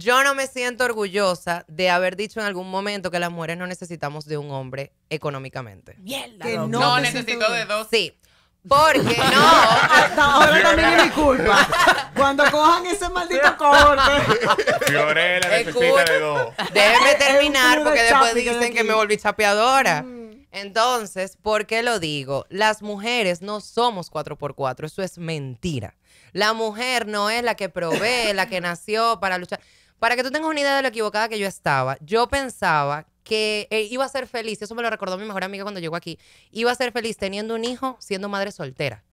Yo no me siento orgullosa de haber dicho en algún momento que las mujeres no necesitamos de un hombre económicamente. Mierda. Que no, necesito de dos. Sí. Porque no. ahora también es mi culpa. Cuando cojan ese maldito corte. Fiorella necesita de dos. Déjeme terminar porque después dicen que me volví chapeadora. Entonces, ¿por qué lo digo? Las mujeres no somos cuatro por cuatro. eso es mentira. La mujer no es la que provee, la que nació para luchar. Para que tú tengas una idea de lo equivocada que yo estaba, yo pensaba que eh, iba a ser feliz, eso me lo recordó mi mejor amiga cuando llegó aquí, iba a ser feliz teniendo un hijo siendo madre soltera.